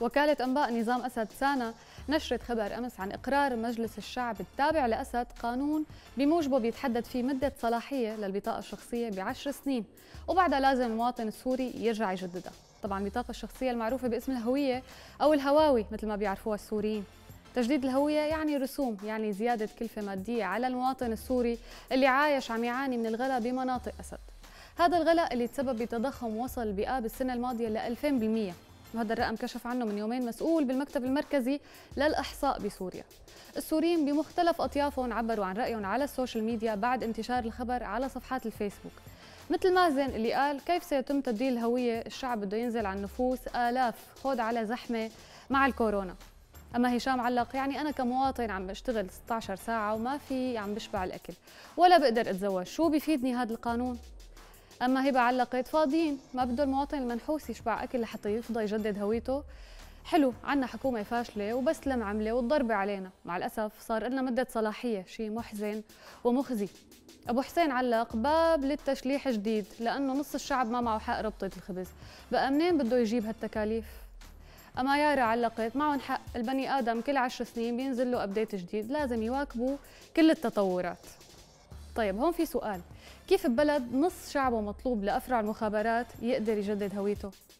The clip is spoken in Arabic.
وكالة أنباء نظام أسد سانا نشرت خبر أمس عن إقرار مجلس الشعب التابع لأسد قانون بموجبه بيتحدد فيه مدة صلاحية للبطاقة الشخصية بعشر سنين وبعدها لازم المواطن السوري يرجع يجددها طبعا البطاقة الشخصية المعروفة باسم الهوية أو الهواوي مثل ما بيعرفوها السوريين تجديد الهوية يعني رسوم يعني زيادة كلفة مادية على المواطن السوري اللي عايش عم يعاني من الغلاء بمناطق أسد هذا الغلاء اللي تسبب بتضخم وصل بآب السنة الماضية ل 2000% وهذا الرقم كشف عنه من يومين مسؤول بالمكتب المركزي للإحصاء بسوريا السوريين بمختلف أطيافهم عبروا عن رأيهم على السوشيال ميديا بعد انتشار الخبر على صفحات الفيسبوك مثل مازن اللي قال كيف سيتم تبديل الهوية الشعب بده ينزل عن نفوس آلاف خود على زحمة مع الكورونا أما هشام علق يعني أنا كمواطن عم بشتغل 16 ساعة وما في عم بشبع الأكل ولا بقدر أتزوج شو بيفيدني هذا القانون؟ اما هبه علقت فاضيين ما بده المواطن المنحوس يشبع اكل لحتى يفضى يجدد هويته حلو عنا حكومة فاشلة وبسلم عملة والضربة علينا مع الأسف صار لنا مدة صلاحية شيء محزن ومخزي أبو حسين علق باب للتشليح جديد لأنه نص الشعب ما معه حق ربطة الخبز بقى منين بده يجيب هالتكاليف؟ أما يارا علقت معهم حق البني آدم كل عشر سنين بينزل له أبديت جديد لازم يواكبوا كل التطورات طيب هون في سؤال كيف ببلد نص شعبه مطلوب لأفرع المخابرات يقدر يجدد هويته